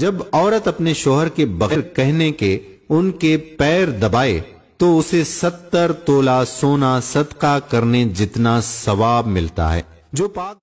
जब औरत अपने शोहर के बगैर कहने के उनके पैर दबाए तो उसे सत्तर तोला सोना सदका करने जितना सवाब मिलता है जो पाक